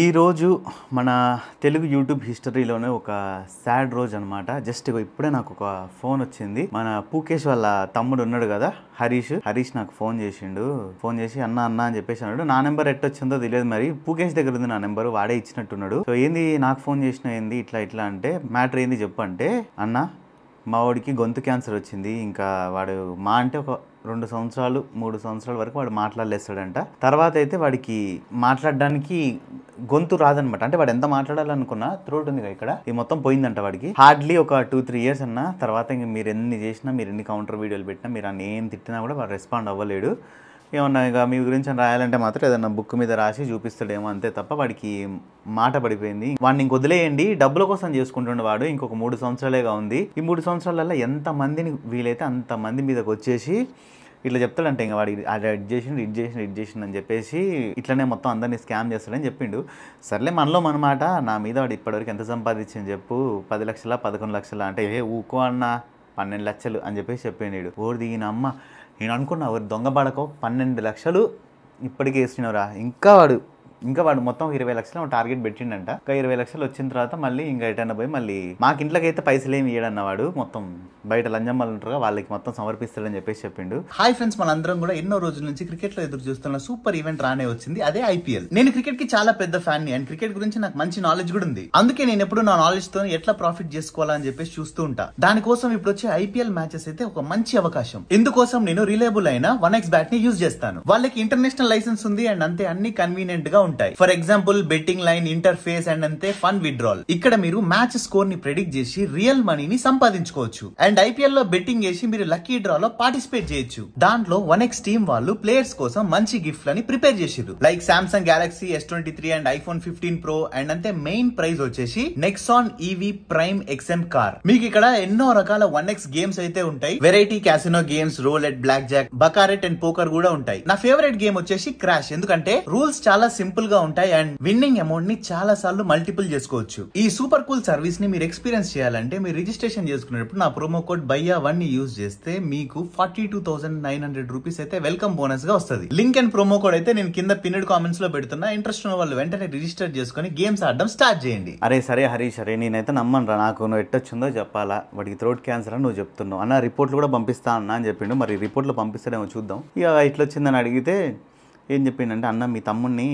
ఈరోజు మన తెలుగు యూట్యూబ్ హిస్టరీలోనే ఒక సాడ్ రోజు అనమాట జస్ట్ ఇప్పుడే నాకు ఒక ఫోన్ వచ్చింది మన పూకేష్ వాళ్ళ తమ్ముడు ఉన్నాడు కదా హరీష్ హరీష్ నాకు ఫోన్ చేసిండు ఫోన్ చేసి అన్న అన్న అని చెప్పేసి అన్నాడు నా నెంబర్ వచ్చిందో తెలియదు మరి పూకేష్ దగ్గర ఉంది నా నెంబర్ వాడే ఇచ్చినట్టున్నాడు సో ఏంది నాకు ఫోన్ చేసిన ఏంది ఇట్లా ఇట్లా అంటే మ్యాటర్ ఏంది చెప్పంటే అన్న మా వాడికి గొంతు క్యాన్సర్ వచ్చింది ఇంకా వాడు మా అంటే ఒక రెండు సంవత్సరాలు మూడు సంవత్సరాల వరకు వాడు మాట్లాడలేస్తాడంట తర్వాత అయితే వాడికి మాట్లాడడానికి గొంతు రాదనమాట అంటే వాడు ఎంత మాట్లాడాలనుకున్నా త్రోట్ ఉంది ఇక్కడ ఈ మొత్తం పోయిందంట వాడికి హార్డ్లీ ఒక టూ త్రీ ఇయర్స్ అన్న తర్వాత ఇంక మీరు ఎన్ని చేసినా మీరు ఎన్ని కౌంటర్ వీడియోలు పెట్టినా మీరు అన్ని ఏం తిట్టినా కూడా వాడు రెస్పాండ్ అవ్వలేడు ఏమన్నా ఇక మీ గురించి రాయాలంటే మాత్రం ఏదన్నా బుక్ మీద రాసి చూపిస్తాడేమో అంతే తప్ప వాడికి మాట పడిపోయింది వాడిని ఇంక వదిలేయండి డబ్బుల కోసం చేసుకుంటుండే వాడు ఇంకొక మూడు సంవత్సరాలేగా ఉంది ఈ మూడు సంవత్సరాలలో ఎంతమందిని వీలైతే అంతమంది మీదకి వచ్చేసి ఇట్లా చెప్తాడంటే ఇంకా వాడు అది ఎడ్ చేసిండు ఇడ్ చేసిండు ఇడ్ చేసిండు అని చెప్పేసి ఇట్లనే మొత్తం అందరినీ స్కామ్ చేస్తాడని చెప్పిండు సర్లే మనలో మనమాట నా మీద వాడు ఇప్పటివరకు ఎంత సంపాదించింది చెప్పు పది లక్షల పదకొండు లక్షల అంటే ఏ ఊకో అన్న పన్నెండు లక్షలు అని చెప్పేసి చెప్పిండు ఓరు దిగిన అమ్మ నేను అనుకున్నా వాడు దొంగ పడకో పన్నెండు లక్షలు ఇప్పటికే వేసినవరా ఇంకా వాడు ఇంకా వాడు మొత్తం ఇరవై లక్షలు టార్గెట్ పెట్టిండంట ఇంకా ఇరవై లక్షలు వచ్చిన తర్వాత మళ్ళీ ఇంకా ఎటైనా పోయి మళ్ళీ మాకు ఇంట్లోకైతే పైసలు ఏమి ఇయ్యడన్నవాడు మొత్తం బయట లంజమ్మలు వాళ్ళు ఉంటారు వాళ్ళకి మొత్తం సమర్పిస్తాడని చెప్పేసి చెప్పిండు హాయ్ ఫ్రెండ్స్ మనందరం కూడా ఎన్నో రోజుల నుంచి క్రికెట్ లో ఎదురు చూస్తున్న సూపర్ ఈవెంట్ రానే వచ్చింది అదే ఐపీఎల్ నేను క్రికెట్ కి చాలా పెద్ద ఫ్యాన్ ని అండ్ క్రికెట్ గురించి నాకు మంచి నాలెడ్జ్ కూడా ఉంది అందుకే నేను ఎప్పుడు నా నాలెడ్జ్ తో ఎట్లా ప్రాఫిట్ చేసుకోవాలని చెప్పేసి చూస్తూ ఉంటా దానికోసం ఇప్పుడు వచ్చే ఐపీఎల్ మ్యాచెస్ అయితే ఒక మంచి అవకాశం ఎందుకోసం నేను రిలేబుల్ అయిన వన్ ఎక్స్ బ్యాట్ ని యూజ్ చేస్తాను వాళ్ళకి ఇంటర్నేషనల్ లైసెన్స్ ఉంది అండ్ అంతే అన్ని కన్వీనియంట్ గా ఉంటాయి ఉంటాయి for example betting line interface and అంతే ఫన్ విడ్రాల్ ఇక్కడ మీరు మ్యాచ్ స్కోర్ ని ప్రెడిక్ట్ చేసి రియల్ మనీని సంపాదించుకోవచ్చు అండ్ ఐపీఎల్ లో బెట్టింగ్ చేసి మీరు లక్కీ డ్రా లో పార్టిసిపేట్ చేయొచ్చు దాంట్లో వన్ ఎక్స్ టీమ్ వాళ్ళు ప్లేయర్స్ కోసం మంచి గిఫ్ట్ లని ప్రిపేర్ చేసిరు like Samsung Galaxy S twenty three and iPhone fifteen pro and అంతే మెయిన్ ప్రైజ్ వచ్చేసి Nexon EV prime XM car మీకు ఇక్కడ ఎన్నో రకాల వన్ ఎక్స్ గేమ్స్ అయితే ఉంటాయి variety casino games at blackjack baccarat and poker కూడా ఉంటాయి నా ఫేవరెట్ గేమ్ వచ్చేసి క్రాష్ ఎందుకంటే రూల్స్ చాలా సింపుల్ సింపుల్ గా ఉంటాయి అండ్ విన్నింగ్ అమౌంట్ ని చాలా సార్లు మల్టిపుల్ చేసుకోవచ్చు ఈ సూపర్ కూల్ సర్వీస్ ని మీరు ఎక్స్పీరియన్స్ చేయాలంటే మీరు రిజిస్ట్రేషన్ చేసుకునేటప్పుడు నా ప్రోమో కోడ్ బయ్యా వన్ ని యూజ్ చేస్తే మీకు forty two thousand nine hundred rupees అయితే వెల్కమ్ బోనస్ గా వస్తుంది లింక్ అండ్ ప్రోమో కోడ్ అయితే నేను కింద పిన్నెడ్ కామెంట్స్ లో పెడుతున్నా ఇంట్రెస్ట్ ఉన్న వాళ్ళు వెంటనే రిజిస్టర్ చేసుకుని గేమ్స్ ఆడడం స్టార్ట్ చేయండి అరే సరే హరీష్ అరే నేనైతే నమ్మను రా నాకు నువ్వు ఎట్టొచ్చిందో చెప్పాలా వాడికి థ్రోట్ క్యాన్సర్ అని నువ్వు చెప్తున్నావు అన్న రిపోర్ట్లు కూడా పంపిస్తా అన్న అని చెప్పిండు మరి రిపోర్ట్లు పంపిస్తాడేమో చూద్దాం ఇక ఇట్లా అడిగితే ఏం చెప్పిండంటే అన్న మీ తమ్ముడిని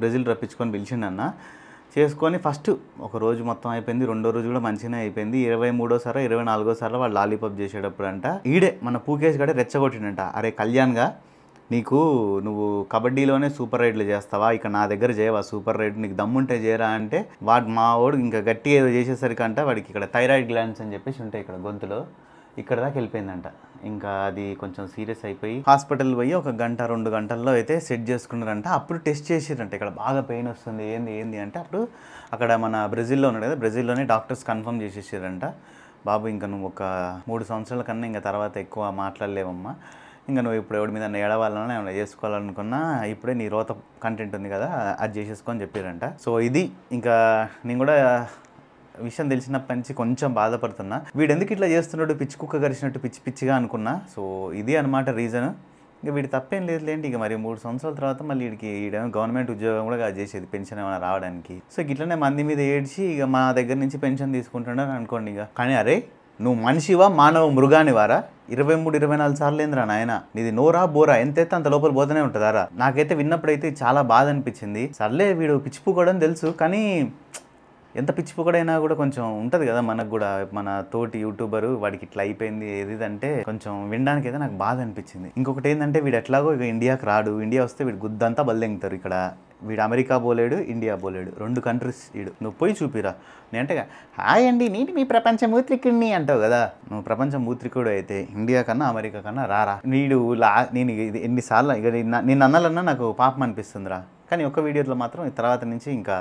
బ్రెజిల్ రప్పించుకొని పిలిచిండు అన్న చేసుకొని ఫస్ట్ ఒక రోజు మొత్తం అయిపోయింది రెండో రోజు కూడా మంచిగానే అయిపోయింది ఇరవై మూడో మూడోసారో ఇరవై నాలుగో సార్లో వాళ్ళు లాలీపాప్ చేసేటప్పుడు అంట ఈడే మన పూకేష్ గడే రెచ్చగొట్టిండంట అరే కళ్యాణ్గా నీకు నువ్వు కబడ్డీలోనే సూపర్ రైడ్లు చేస్తావా ఇక నా దగ్గర చేయవా సూపర్ రైడ్ నీకు దమ్ముంటే చేయరా అంటే వాడు మా వాడు ఇంకా గట్టిగా ఏదో చేసేసరికి అంట వాడికి ఇక్కడ థైరాయిడ్ గ్లాండ్స్ అని చెప్పేసి ఉంటాయి ఇక్కడ గొంతులో ఇక్కడ దాకా వెళ్ళిపోయిందంట ఇంకా అది కొంచెం సీరియస్ అయిపోయి హాస్పిటల్ పోయి ఒక గంట రెండు గంటల్లో అయితే సెట్ చేసుకున్నారంట అప్పుడు టెస్ట్ చేసిరంట ఇక్కడ బాగా పెయిన్ వస్తుంది ఏంది ఏంది అంటే అప్పుడు అక్కడ మన బ్రెజిల్లో ఉన్నాడు కదా బ్రెజిల్లోనే డాక్టర్స్ కన్ఫర్మ్ చేసేసారంట బాబు ఇంకా నువ్వు ఒక మూడు సంవత్సరాల కన్నా ఇంకా తర్వాత ఎక్కువ మాట్లాడలేవమ్మా ఇంకా నువ్వు ఇప్పుడు ఎవరి మీద ఏడవాలన్నా ఏమైనా చేసుకోవాలనుకున్నా ఇప్పుడే నీ రోత కంటెంట్ ఉంది కదా అది చేసేసుకొని చెప్పారంట సో ఇది ఇంకా నేను కూడా విషయం తెలిసినప్పటి నుంచి కొంచెం బాధపడుతున్నా వీడు ఎందుకు ఇట్లా చేస్తున్నాడు పిచ్చి కుక్క కరిచినట్టు పిచ్చి పిచ్చిగా అనుకున్నా సో ఇది అనమాట రీజన్ ఇక వీడి తప్పేం లేదు లేండి ఇక మరి మూడు సంవత్సరాల తర్వాత మళ్ళీ వీడికి గవర్నమెంట్ ఉద్యోగం కూడా చేసేది పెన్షన్ ఏమైనా రావడానికి సో ఇట్లనే మంది మీద ఏడ్చి ఇక మా దగ్గర నుంచి పెన్షన్ తీసుకుంటున్నాను అనుకోండి ఇక కానీ అరే నువ్వు మనిషివా మానవ మృగానివారా ఇరవై మూడు ఇరవై నాలుగు సార్లు ఏంద్రా నాయన నీది నోరా బోరా ఎంతైతే అంత లోపల పోతూనే ఉంటుందారా నాకైతే విన్నప్పుడైతే చాలా బాధ అనిపించింది సర్లే వీడు పిచ్చిపోకూడని తెలుసు కానీ ఎంత పొగడైనా కూడా కొంచెం ఉంటుంది కదా మనకు కూడా మన తోటి యూట్యూబర్ వాడికి ఇట్లా అయిపోయింది ఏది అంటే కొంచెం వినడానికి అయితే నాకు బాధ అనిపించింది ఇంకొకటి ఏంటంటే వీడు ఎట్లాగో ఇక ఇండియాకి రాడు ఇండియా వస్తే వీడు గుద్దంతా బల్లెంగుతారు ఇక్కడ వీడు అమెరికా పోలేడు ఇండియా పోలేడు రెండు కంట్రీస్ వీడు నువ్వు పోయి చూపిరా నేనంటే హాయ్ అండి నేను మీ ప్రపంచ మూత్రికుడిని అంటావు కదా నువ్వు ప్రపంచ మూత్రికుడు అయితే ఇండియా కన్నా అమెరికా కన్నా రారా వీడు లా నేను ఇది ఎన్నిసార్లు ఇక నేను అన్నాలన్నా నాకు పాపం అనిపిస్తుందిరా కానీ ఒక్క వీడియోలో మాత్రం తర్వాత నుంచి ఇంకా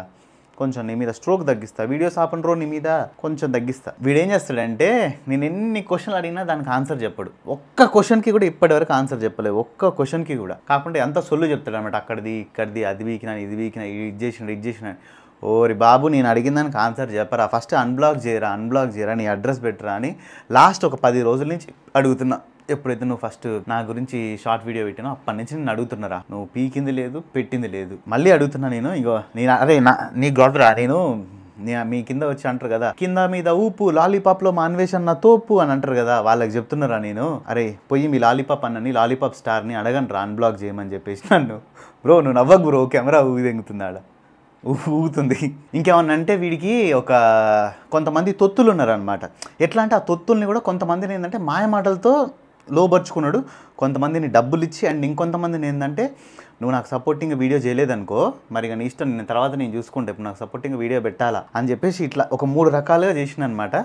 కొంచెం నీ మీద స్ట్రోక్ తగ్గిస్తా వీడియోస్ ఆపన్ రో నీ మీద కొంచెం తగ్గిస్తా వీడేం చేస్తాడంటే నేను ఎన్ని క్వశ్చన్లు అడిగినా దానికి ఆన్సర్ చెప్పాడు ఒక్క క్వశ్చన్కి కూడా ఇప్పటివరకు ఆన్సర్ చెప్పలేదు ఒక్క క్వశ్చన్కి కూడా కాకుండా ఎంత సొల్లు చెప్తాడు అనమాట అక్కడిది ఇక్కడిది అది వీకినా ఇది వీకినా ఇది చేసిన ఇది చేసిన ఓరి బాబు నేను అడిగిన దానికి ఆన్సర్ చెప్పరా ఫస్ట్ అన్బ్లాక్ చేయరా అన్బ్లాక్ చేయరా నీ అడ్రస్ పెట్టరా అని లాస్ట్ ఒక పది రోజుల నుంచి అడుగుతున్నా ఎప్పుడైతే నువ్వు ఫస్ట్ నా గురించి షార్ట్ వీడియో పెట్టినో అప్పటి నుంచి నేను అడుగుతున్నారా నువ్వు పీకింది లేదు పెట్టింది లేదు మళ్ళీ అడుగుతున్నా నేను ఇగో నేను అరే నా నీ గొడవరా నేను మీ కింద వచ్చి అంటారు కదా కింద మీద ఊపు లాలీపాప్ లో మా అన్వేషణ నా తోపు అని అంటారు కదా వాళ్ళకి చెప్తున్నారా నేను అరే పోయి మీ లాలీపాప్ అన్నని లాలీపాప్ స్టార్ ని అడగను రా అన్బ్లాక్ చేయమని చెప్పేసి నన్ను బ్రో నువ్వు నవ్వకు బ్రో కెమెరా ఆడ ఊగుతుంది ఇంకేమన్నా అంటే వీడికి ఒక కొంతమంది తొత్తులు ఉన్నారనమాట ఎట్లా అంటే ఆ తొత్తుల్ని కూడా కొంతమందిని ఏంటంటే మాయ మాటలతో లోపరుచుకున్నాడు కొంతమందిని డబ్బులు ఇచ్చి అండ్ ఇంకొంతమందిని ఏంటంటే నువ్వు నాకు సపోర్టింగ్ వీడియో చేయలేదనుకో మరి కానీ ఇష్టం నేను తర్వాత నేను చూసుకుంటే ఇప్పుడు నాకు సపోర్టింగ్ వీడియో పెట్టాలా అని చెప్పేసి ఇట్లా ఒక మూడు రకాలుగా చేసిన అనమాట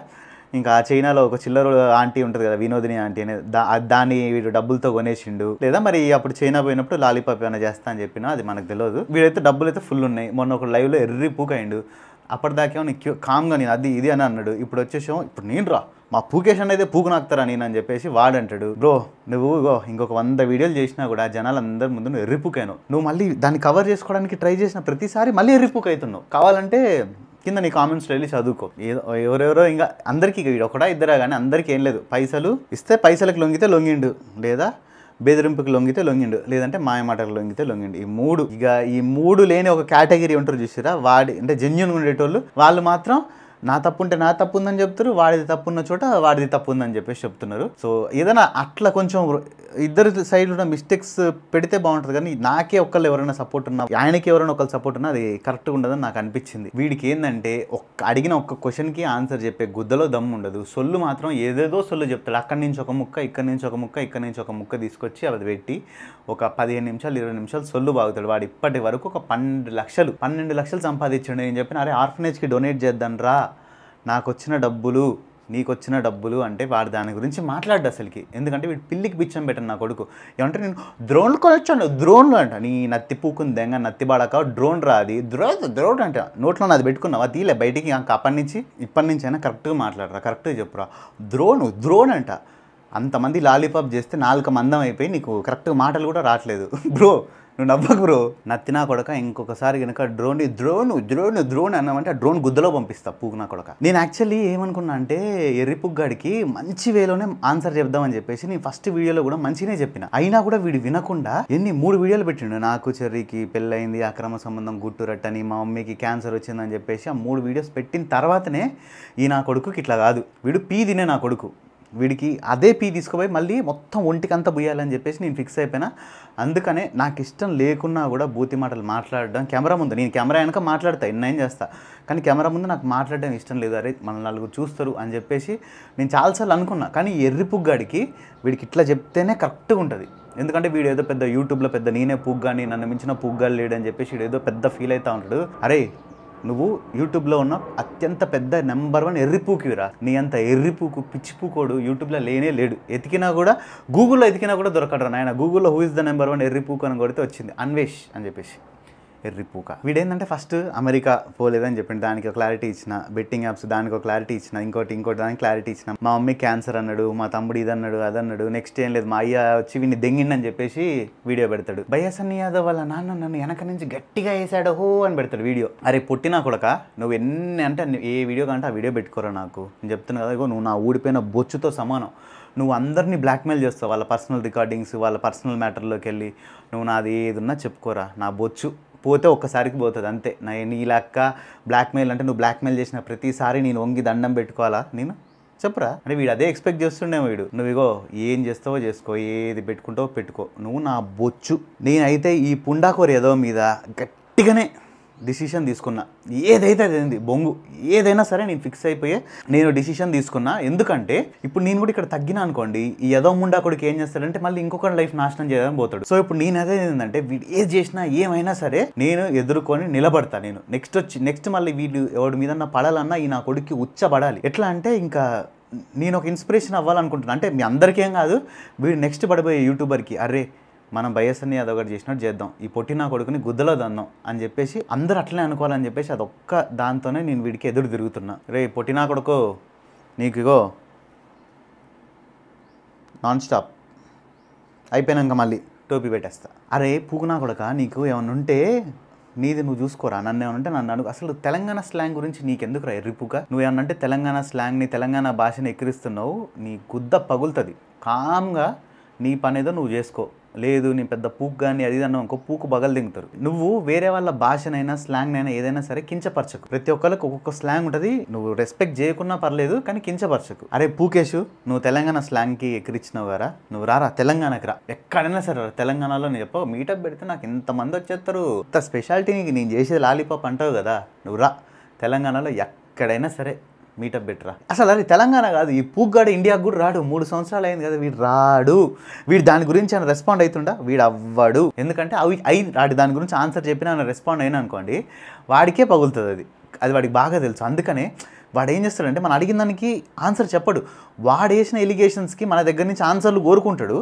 ఇంకా చైనాలో ఒక చిల్లర ఆంటీ ఉంటుంది కదా వినోదిని ఆంటీ అనే దా దాన్ని వీడు డబ్బులతో కొనేసిండు లేదా మరి అప్పుడు చైనా పోయినప్పుడు లాలీపాప్ ఏమైనా చేస్తా అని చెప్పినా అది మనకు తెలియదు వీడైతే డబ్బులు అయితే ఫుల్ ఉన్నాయి మొన్న ఒక లైవ్లో ఎర్రి పూకైండు అప్పటిదాకేమో నీకు కామ్గా నేను అది ఇది అని అన్నాడు ఇప్పుడు వచ్చేసాము ఇప్పుడు నేను రా మా పూకేష్ అనేది పూకు నాకుతారా నేను అని చెప్పేసి వాడంటాడు బ్రో నువ్వు ఇంకొక వంద వీడియోలు చేసినా కూడా జనాలు అందరి ముందు నువ్వు ఎర్రిపుకాను నువ్వు మళ్ళీ దాన్ని కవర్ చేసుకోవడానికి ట్రై చేసిన ప్రతిసారి మళ్ళీ ఎర్రిపుక్ అవుతున్నావు కావాలంటే కింద నీ కామెంట్స్ వెళ్ళి చదువుకో ఎవరెవరో ఇంకా అందరికీ ఒకడా ఇద్దరా కానీ అందరికీ ఏం లేదు పైసలు ఇస్తే పైసలకు లొంగితే లొంగిండు లేదా బెదిరింపుకి లొంగితే లొంగిండు లేదంటే మాయమాటకు లొంగితే లొంగిండు ఈ మూడు ఇక ఈ మూడు లేని ఒక కేటగిరీ ఉంటారు చూసిరా వాడి అంటే జెన్యున్గా ఉండేటోళ్ళు వాళ్ళు మాత్రం నా తప్పు ఉంటే నా తప్పు ఉందని చెప్తారు వాడిది తప్పు ఉన్న చోట వాడిది తప్పు ఉందని చెప్పేసి చెప్తున్నారు సో ఏదైనా అట్లా కొంచెం ఇద్దరు సైడ్ ఉన్న మిస్టేక్స్ పెడితే బాగుంటుంది కానీ నాకే ఒక్కళ్ళు ఎవరైనా సపోర్ట్ ఉన్నా ఆయనకి ఎవరైనా ఒకళ్ళు సపోర్ట్ ఉన్నా అది కరెక్ట్గా ఉండదని నాకు అనిపించింది వీడికి ఏంటంటే ఒక్క అడిగిన ఒక్క క్వశ్చన్కి ఆన్సర్ చెప్పే గుద్దలో దమ్ము ఉండదు సొల్లు మాత్రం ఏదేదో సొల్లు చెప్తాడు అక్కడి నుంచి ఒక ముక్క ఇక్కడి నుంచి ఒక ముక్క ఇక్కడి నుంచి ఒక ముక్క తీసుకొచ్చి అది పెట్టి ఒక పదిహేను నిమిషాలు ఇరవై నిమిషాలు సొల్లు బాగుతాడు వాడు ఇప్పటి వరకు ఒక పన్నెండు లక్షలు పన్నెండు లక్షలు సంపాదించండి అని చెప్పిన అరే ఆర్ఫనేజ్కి డొనేట్ చేద్దాం రా నాకు వచ్చిన డబ్బులు నీకు వచ్చిన డబ్బులు అంటే వాడు దాని గురించి మాట్లాడ్డు అసలుకి ఎందుకంటే వీడు పిల్లికి పిచ్చం పెట్టాను నా కొడుకు ఏమంటే నేను డ్రోన్లు కొనొచ్చాను డ్రోన్లు అంట నీ నత్తి పూకుని దెంగ నత్తి బాడక డ్రోన్ రాది ద్రో ద్రోడ్ అంట నోట్లో నాది పెట్టుకున్నావు అది తీలే బయటికి ఇంకా అప్పటి నుంచి ఇప్పటి నుంచి అయినా కరెక్ట్గా మాట్లాడరా కరెక్ట్గా చెప్పురా ద్రోణు ద్రోన్ అంట అంతమంది లాలీపాప్ చేస్తే నాలుగు మందం అయిపోయి నీకు కరెక్ట్గా మాటలు కూడా రావట్లేదు బ్రో నువ్వు నవ్వకు బ్రో నత్తినా కొడక ఇంకొకసారి కనుక డ్రోన్ డ్రోన్ డ్రోన్ డ్రోన్ అన్నామంటే ఆ డ్రోన్ గుద్దలో పంపిస్తా నా కొడక నేను యాక్చువల్లీ ఏమనుకున్నా అంటే ఎర్రి పుగ్గాడికి మంచి వేలోనే ఆన్సర్ చెప్దామని చెప్పేసి నేను ఫస్ట్ వీడియోలో కూడా మంచినే చెప్పిన అయినా కూడా వీడు వినకుండా ఎన్ని మూడు వీడియోలు పెట్టిండు నాకు చెర్రీకి పెళ్ళయింది అక్రమ సంబంధం గుట్టురట్టని మా మమ్మీకి క్యాన్సర్ వచ్చిందని చెప్పేసి ఆ మూడు వీడియోస్ పెట్టిన తర్వాతనే ఈ నా కొడుకుకి ఇట్లా కాదు వీడు పీ తినే నా కొడుకు వీడికి అదే పీ తీసుకుపోయి మళ్ళీ మొత్తం ఒంటికంతా బుయ్యాలని చెప్పేసి నేను ఫిక్స్ అయిపోయినా అందుకనే నాకు ఇష్టం లేకున్నా కూడా బూతి మాటలు మాట్లాడడం కెమెరా ముందు నేను కెమెరా వెనక మాట్లాడతా ఇన్నేం చేస్తా కానీ కెమెరా ముందు నాకు మాట్లాడడం ఇష్టం లేదు అరే మన నలుగురు చూస్తారు అని చెప్పేసి నేను చాలాసార్లు అనుకున్నా కానీ ఎర్రి పుగ్గాడికి వీడికి ఇట్లా చెప్తేనే కరెక్ట్గా ఉంటుంది ఎందుకంటే వీడు ఏదో పెద్ద యూట్యూబ్లో పెద్ద నేనే పుగ్గాని నన్ను మించిన పుగ్గాలు లేడని చెప్పేసి వీడు ఏదో పెద్ద ఫీల్ అవుతూ ఉంటాడు అరే నువ్వు యూట్యూబ్లో ఉన్న అత్యంత పెద్ద నెంబర్ వన్ ఎర్రిపూకిరా నీ అంత ఎర్రిపూకు పిచ్చిపూకోడు యూట్యూబ్లో లేనే లేడు ఎతికినా కూడా గూగుల్లో ఎతికినా కూడా దొరకడరా నాయన గూగుల్లో who is the number one ఎర్రిపూకు అని కొడితే వచ్చింది అన్వేష్ అని చెప్పేసి ఎర్రిపూక వీడేంటంటే ఫస్ట్ అమెరికా పోలేదని చెప్పిండు దానికి ఒక క్లారిటీ ఇచ్చిన బెట్టింగ్ యాప్స్ దానికి ఒక క్లారిటీ ఇచ్చిన ఇంకోటి ఇంకోటి దానికి క్లారిటీ ఇచ్చిన మా మమ్మీ క్యాన్సర్ అన్నాడు మా తమ్ముడు ఇది అన్నాడు అదన్నాడు నెక్స్ట్ ఏం లేదు మా అయ్య వచ్చి వీడిని దెంగిండని చెప్పేసి వీడియో పెడతాడు బయసన్ యాదవ్ వాళ్ళ నాన్న నన్ను వెనక నుంచి గట్టిగా వేసాడు హో అని పెడతాడు వీడియో అరే పుట్టినా కొడక నువ్వు ఎన్ని అంటే ఏ వీడియో కంటే ఆ వీడియో పెట్టుకోరా నాకు నేను చెప్తున్నా కదా ఇగో నువ్వు నా ఊడిపోయిన బొచ్చుతో సమానం నువ్వు అందరినీ బ్లాక్మెయిల్ చేస్తావు వాళ్ళ పర్సనల్ రికార్డింగ్స్ వాళ్ళ పర్సనల్ మ్యాటర్లోకి వెళ్ళి నువ్వు నాది ఏదున్నా చెప్పుకోరా నా బొచ్చు పోతే ఒక్కసారికి పోతుంది అంతే నా లెక్క బ్లాక్మెయిల్ అంటే నువ్వు బ్లాక్మెయిల్ చేసిన ప్రతిసారి నేను వంగి దండం పెట్టుకోవాలా నేను చెప్పరా అంటే వీడు అదే ఎక్స్పెక్ట్ చేస్తుండే వీడు నువ్వు ఇగో ఏం చేస్తావో చేసుకో ఏది పెట్టుకుంటావో పెట్టుకో నువ్వు నా బొచ్చు నేనైతే ఈ పుండాకోర ఏదో మీద గట్టిగానే డిసిషన్ తీసుకున్నా ఏదైతే అదేంది బొంగు ఏదైనా సరే నేను ఫిక్స్ అయిపోయి నేను డిసిషన్ తీసుకున్నా ఎందుకంటే ఇప్పుడు నేను కూడా ఇక్కడ తగ్గినా అనుకోండి ఈ యదో ముండా కొడుకు ఏం చేస్తాడంటే మళ్ళీ ఇంకొక లైఫ్ నాశనం చేయడం పోతాడు సో ఇప్పుడు నేను అదే ఏంటంటే వీడు ఏది చేసినా ఏమైనా సరే నేను ఎదుర్కొని నిలబడతా నేను నెక్స్ట్ వచ్చి నెక్స్ట్ మళ్ళీ వీడు ఎవడి మీద పడాలన్నా ఈ నా కొడుక్కి ఉచ్చబడాలి ఎట్లా అంటే ఇంకా నేను ఒక ఇన్స్పిరేషన్ అవ్వాలనుకుంటున్నాను అంటే మీ అందరికీ ఏం కాదు వీడు నెక్స్ట్ పడిపోయే యూట్యూబర్కి అరే మనం బయస్ని ఒకటి చేసినట్టు చేద్దాం ఈ పొట్టి నా కొడుకుని గుద్దలో దందాం అని చెప్పేసి అందరూ అట్లనే అనుకోవాలని చెప్పేసి అదొక్క దాంతోనే నేను వీడికి ఎదురు తిరుగుతున్నా రే పొట్టి నా కొడుకు నీకు ఇగో నాన్ స్టాప్ అయిపోయినాక మళ్ళీ టోపీ పెట్టేస్తా అరే పూకునా కొడుక నీకు ఏమన్నా ఉంటే నీది నువ్వు చూసుకోరా నన్ను ఏమైనా ఉంటే నన్ను అడుగు అసలు తెలంగాణ స్లాంగ్ గురించి నీకు ఎందుకు రా ఎర్రిపుగా అంటే తెలంగాణ స్లాంగ్ని తెలంగాణ భాషని ఎక్కిరిస్తున్నావు నీ గుద్ద పగులుతుంది కామ్గా నీ పనేదో నువ్వు చేసుకో లేదు నీ పెద్ద పూకు కానీ అది అన్నావు ఇంకో పూకు బగలు దింగుతారు నువ్వు వేరే వాళ్ళ భాషనైనా స్లాంగ్నైనా ఏదైనా సరే కించపరచకు ప్రతి ఒక్కరికి ఒక్కొక్క స్లాంగ్ ఉంటుంది నువ్వు రెస్పెక్ట్ చేయకున్నా పర్లేదు కానీ కించపరచకు అరే పూకేషు నువ్వు తెలంగాణ స్లాంగ్కి ఎక్కిరిచ్చినావు కదా నువ్వు రారా తెలంగాణకి రా ఎక్కడైనా సరే తెలంగాణలో నేను చెప్పవు మీటప్ పెడితే నాకు ఇంతమంది వచ్చేస్తారు ఇంత స్పెషాలిటీ నేను చేసేది లాలీపాప్ అంటావు కదా నువ్వు రా తెలంగాణలో ఎక్కడైనా సరే మీటప్ బెటరా అసలు అది తెలంగాణ కాదు ఈ పూగ్గాడు ఇండియాకు కూడా రాడు మూడు సంవత్సరాలు అయింది కదా వీడు రాడు వీడు దాని గురించి ఆయన రెస్పాండ్ అవుతుండా వీడు అవ్వడు ఎందుకంటే అవి అయి వాడి దాని గురించి ఆన్సర్ చెప్పినా ఆయన రెస్పాండ్ అయినా అనుకోండి వాడికే పగులుతుంది అది అది వాడికి బాగా తెలుసు అందుకనే వాడు ఏం చేస్తాడంటే మనం అడిగిన దానికి ఆన్సర్ చెప్పడు వాడు వేసిన ఎలిగేషన్స్కి మన దగ్గర నుంచి ఆన్సర్లు కోరుకుంటాడు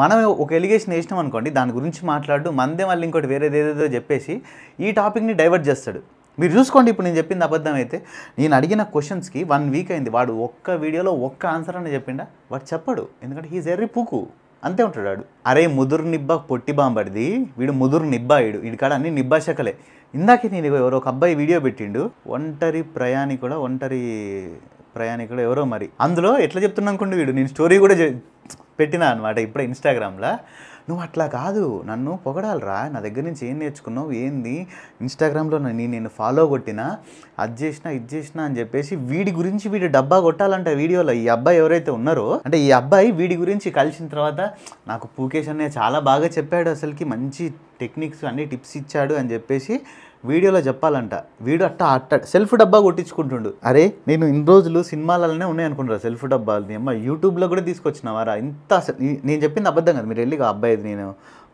మనం ఒక ఎలిగేషన్ వేసినాం అనుకోండి దాని గురించి మాట్లాడు మందే మళ్ళీ ఇంకోటి వేరేది ఏదేదో చెప్పేసి ఈ టాపిక్ని డైవర్ట్ చేస్తాడు మీరు చూసుకోండి ఇప్పుడు నేను చెప్పింది అబద్ధం అయితే నేను అడిగిన క్వశ్చన్స్కి వన్ వీక్ అయింది వాడు ఒక్క వీడియోలో ఒక్క ఆన్సర్ అని చెప్పిండా వాడు చెప్పాడు ఎందుకంటే హీజ్ ఎర్రి పూకు అంతే ఉంటాడు వాడు అరే ముదురు నిబ్బ పొట్టి బాంబడిది వీడు ముదురు నిబ్బా వీడు కాడ అన్ని నిబ్బా ఇందాక నేను ఎవరో ఒక అబ్బాయి వీడియో పెట్టిండు ఒంటరి ప్రయాణికుడు ఒంటరి ప్రయాణికుడు ఎవరో మరి అందులో ఎట్లా చెప్తున్నా అనుకోండి వీడు నేను స్టోరీ కూడా పెట్టినా అనమాట ఇప్పుడే ఇన్స్టాగ్రామ్లో నువ్వు అట్లా కాదు నన్ను పొగడాలరా నా దగ్గర నుంచి ఏం నేర్చుకున్నావు ఏంది ఇన్స్టాగ్రామ్లో నేను నేను ఫాలో కొట్టినా అది చేసినా ఇది చేసినా అని చెప్పేసి వీడి గురించి వీడి డబ్బా కొట్టాలంటే వీడియోలో ఈ అబ్బాయి ఎవరైతే ఉన్నారో అంటే ఈ అబ్బాయి వీడి గురించి కలిసిన తర్వాత నాకు పూకేష్ అనే చాలా బాగా చెప్పాడు అసలుకి మంచి టెక్నిక్స్ అన్ని టిప్స్ ఇచ్చాడు అని చెప్పేసి వీడియోలో చెప్పాలంట వీడు అట్ట అట్ట సెల్ఫ్ డబ్బా కొట్టించుకుంటుండు అరే నేను ఇన్ని రోజులు సినిమాలనే ఉన్నాయి అనుకుంటారా సెల్ఫ్ డబ్బాలని అమ్మ యూట్యూబ్లో కూడా వారా ఇంత నేను చెప్పింది అబద్ధం కదా మీరు వెళ్ళి అబ్బాయిది నేను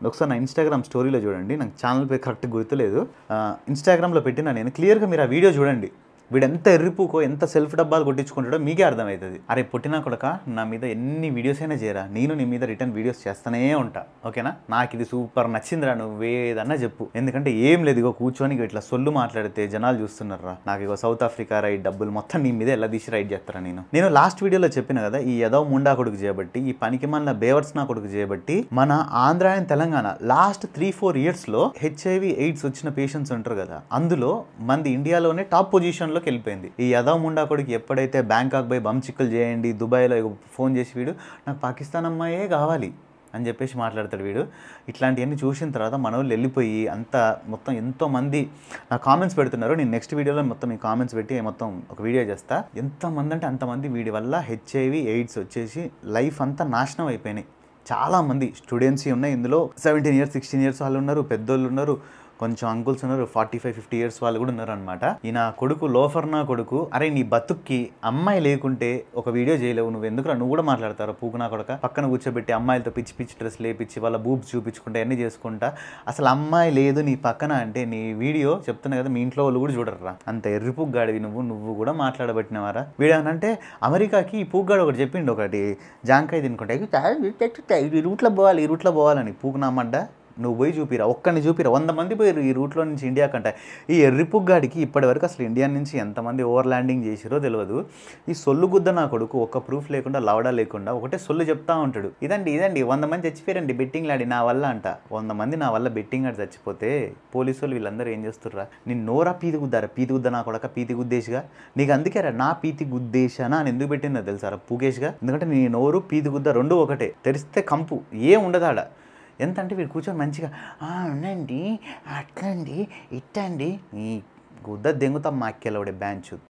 ఒకసారి నా ఇన్స్టాగ్రామ్ స్టోరీలో చూడండి నాకు ఛానల్ పేరు కరెక్ట్ గుర్తులేదు ఇన్స్టాగ్రామ్లో పెట్టిన నేను క్లియర్గా మీరు ఆ వీడియో చూడండి వీడు ఎంత ఎర్రిపోకో ఎంత సెల్ఫ్ డబ్బాలు కొట్టించుకుంటాడో మీకే అర్థమవుతుంది అరే పుట్టినా కొడక నా మీద ఎన్ని వీడియోస్ అయినా చేయరా నేను నీ మీద రిటర్న్ వీడియోస్ చేస్తూనే ఉంటా ఓకేనా నాకు ఇది సూపర్ నచ్చిందిరా నువ్వేదన్నా చెప్పు ఎందుకంటే ఏం లేదు ఇగో కూర్చొని ఇట్లా సొల్లు మాట్లాడితే జనాలు చూస్తున్నారా నాకు ఇగో సౌత్ ఆఫ్రికా రైడ్ డబ్బులు మొత్తం నీ మీద ఎలా తీసి రైడ్ చేస్తారా నేను నేను లాస్ట్ వీడియోలో చెప్పిన కదా ఈ యదవ్ ముండా కొడుకు చేయబట్టి ఈ పనికి మన బేవర్స్ నా కొడుకు చేయబట్టి మన Andhra and Telangana last three four years లో హెచ్ఐవి ఎయిడ్స్ వచ్చిన పేషెంట్స్ ఉంటారు కదా అందులో మంది ఇండియాలోనే టాప్ పొజిషన్ స్థాయిలోకి వెళ్ళిపోయింది ఈ యదాముండా కొడుకు ఎప్పుడైతే బ్యాంకాక్ పోయి బంచిక్కులు చేయండి దుబాయ్లో ఫోన్ చేసి వీడు నాకు పాకిస్తాన్ అమ్మాయే కావాలి అని చెప్పేసి మాట్లాడతాడు వీడు ఇట్లాంటివన్నీ చూసిన తర్వాత మన వాళ్ళు వెళ్ళిపోయి అంత మొత్తం ఎంతోమంది నా కామెంట్స్ పెడుతున్నారు నేను నెక్స్ట్ వీడియోలో మొత్తం ఈ కామెంట్స్ పెట్టి మొత్తం ఒక వీడియో చేస్తా ఎంతమంది అంటే అంతమంది వీడి వల్ల హెచ్ఐవి ఎయిడ్స్ వచ్చేసి లైఫ్ అంతా నాశనం అయిపోయినాయి చాలామంది స్టూడెంట్స్ ఉన్నాయి ఇందులో సెవెంటీన్ ఇయర్స్ సిక్స్టీన్ ఇయర్స్ వాళ్ళు ఉన్నారు పెద్దోళ్ళు ఉన్నారు కొంచెం అంకుల్స్ ఉన్నారు ఫార్టీ ఫైవ్ ఫిఫ్టీ ఇయర్స్ వాళ్ళు కూడా ఉన్నారనమాట ఈయన కొడుకు లోఫర్ నా కొడుకు అరే నీ బతుక్కి అమ్మాయి లేకుంటే ఒక వీడియో చేయలేవు నువ్వు ఎందుకు నువ్వు కూడా మాట్లాడతారు పూకు నా కొడక పక్కన కూర్చోబెట్టి అమ్మాయిలతో పిచ్చి పిచ్చి డ్రెస్ లేపించి వాళ్ళ బూబ్స్ చూపించుకుంటా అన్ని చేసుకుంటా అసలు అమ్మాయి లేదు నీ పక్కన అంటే నీ వీడియో చెప్తున్నా కదా మీ ఇంట్లో వాళ్ళు కూడా చూడరా అంత ఎర్రి గాడివి నువ్వు నువ్వు కూడా మాట్లాడబెట్టినవారా వీడేమనంటే అమెరికాకి ఈ పూగ్గాడు ఒకటి చెప్పిండు ఒకటి జాంకాయ తినుకుంటే రూట్లో పోవాలి ఈ రూట్లో పోవాలని పూకునామంట నువ్వు పోయి చూపిరా ఒక్కడిని చూపిరా వంద మంది పోయారు ఈ రూట్లో నుంచి ఇండియా కంటే ఈ ఎర్రిపుగ్గాడికి ఇప్పటివరకు అసలు ఇండియా నుంచి ఎంతమంది ఓవర్ ల్యాండింగ్ చేసిరో తెలియదు ఈ సొల్లు గుద్ద నా కొడుకు ఒక్క ప్రూఫ్ లేకుండా లవడా లేకుండా ఒకటే సొల్లు చెప్తా ఉంటాడు ఇదండి ఇదండి వంద మంది చచ్చిపోయారండి బెట్టింగ్ లాడి నా వల్ల అంట వంద మంది నా వల్ల బెట్టింగ్ ఆడి చచ్చిపోతే పోలీసు వాళ్ళు వీళ్ళందరూ ఏం చేస్తుర్రా నేను నోరా పీతి గుద్దారా పీతి గుద్ద నా కొడక పీతి గుద్దేశ్గా నీకు అందుకే రా నా పీతి గుద్దేశానా అని ఎందుకు పెట్టిందో తెలుసారా పుగేష్గా ఎందుకంటే నీ నోరు పీతి గుద్ద రెండు ఒకటే తెరిస్తే కంపు ఏం ఉండదాడా ఎంత అంటే వీడు కూర్చొని మంచిగా అవునండి అట్లండి ఇట్టండి ఈ గుద్ద దెంగుతాం మాకెళ్ళవుడే బ్యాంచు